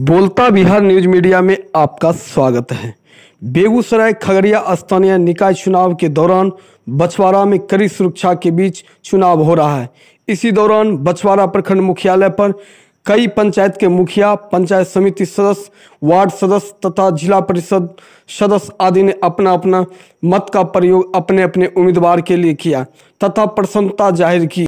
बोलता Bihar news media में आपका स्वागत है बेगूसराय खगड़िया स्थानीय निकाय चुनाव के दौरान बछवाड़ा में कड़ी सुरक्षा के बीच चुनाव हो रहा है इसी दौरान बछवाड़ा प्रखंड मुख्यालय पर कई पंचायत के मुखिया पंचायत समिति सदस्य वार्ड सदस्य तथा जिला परिषद सदस्य आदि ने अपना अपना मत का प्रयोग अपने अपने उम्मीदवार के लिए किया तथा प्रसन्नता जाहिर की